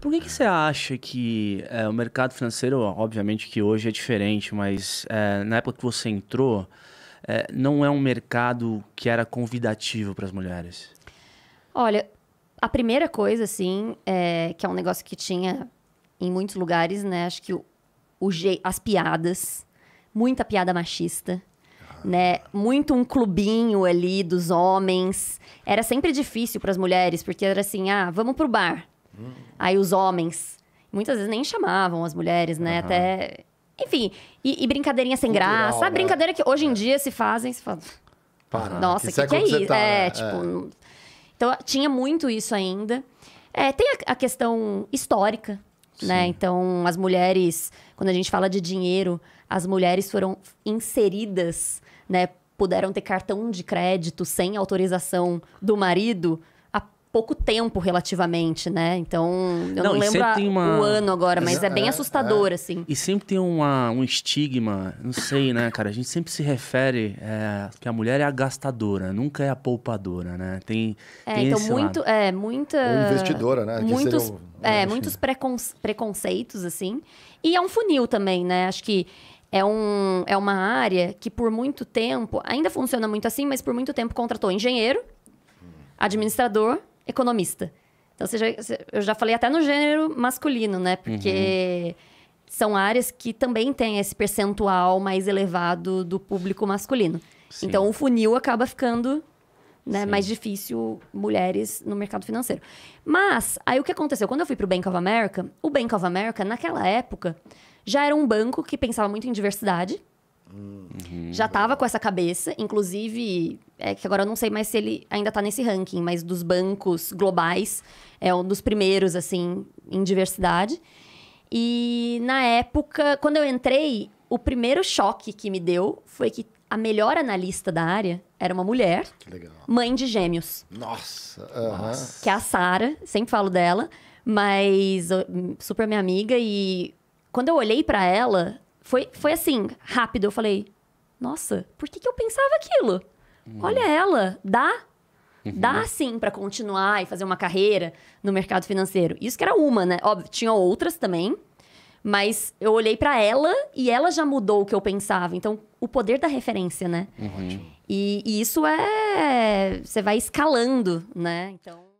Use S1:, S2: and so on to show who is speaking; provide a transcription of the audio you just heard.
S1: Por que, que você acha que é, o mercado financeiro, obviamente que hoje é diferente, mas é, na época que você entrou, é, não é um mercado que era convidativo para as mulheres?
S2: Olha, a primeira coisa, assim, é que é um negócio que tinha em muitos lugares, né? Acho que o, o as piadas, muita piada machista, ah. né? Muito um clubinho ali dos homens. Era sempre difícil para as mulheres, porque era assim, ah, vamos pro bar. Hum. Aí os homens, muitas vezes nem chamavam as mulheres, né? Uhum. Até. Enfim, e, e brincadeirinha sem Cultural, graça. Né? A brincadeira que hoje em é. dia se fazem, se fala.
S1: Para, Nossa, que, que, é, é isso? Tá, é, né? tipo. É.
S2: Então, tinha muito isso ainda. É, tem a, a questão histórica, né, Sim. né? Então, as mulheres, quando a gente fala de dinheiro, as mulheres foram inseridas, né? Puderam ter cartão de crédito sem autorização do marido pouco tempo relativamente, né? Então, eu não, não lembro uma... o ano agora, mas é, é bem assustador, é. assim.
S1: E sempre tem uma, um estigma, não sei, né, cara? A gente sempre se refere é, que a mulher é a gastadora, nunca é a poupadora, né? Tem, é, tem então muito, lado.
S2: é, muita... Ou investidora, né? Muitos, é, muitos assim. precon, preconceitos, assim. E é um funil também, né? Acho que é, um, é uma área que por muito tempo, ainda funciona muito assim, mas por muito tempo contratou engenheiro, hum. administrador, economista. Então, já, eu já falei até no gênero masculino, né? Porque uhum. são áreas que também têm esse percentual mais elevado do público masculino. Sim. Então, o funil acaba ficando né, mais difícil mulheres no mercado financeiro. Mas, aí o que aconteceu? Quando eu fui para o Bank of America, o Bank of America, naquela época, já era um banco que pensava muito em diversidade. Uhum. Já tava com essa cabeça, inclusive, é que agora eu não sei mais se ele ainda tá nesse ranking, mas dos bancos globais, é um dos primeiros, assim, em diversidade. E na época, quando eu entrei, o primeiro choque que me deu foi que a melhor analista da área era uma mulher, mãe de gêmeos.
S1: Nossa! Uhum.
S2: Que é a Sara, sempre falo dela, mas super minha amiga. E quando eu olhei para ela, foi, foi assim, rápido. Eu falei, nossa, por que, que eu pensava aquilo? Uhum. Olha ela, dá. Uhum. Dá sim para continuar e fazer uma carreira no mercado financeiro. Isso que era uma, né? Óbvio, tinha outras também. Mas eu olhei para ela e ela já mudou o que eu pensava. Então, o poder da referência, né? Uhum. E, e isso é.
S1: Você vai escalando, né? Então.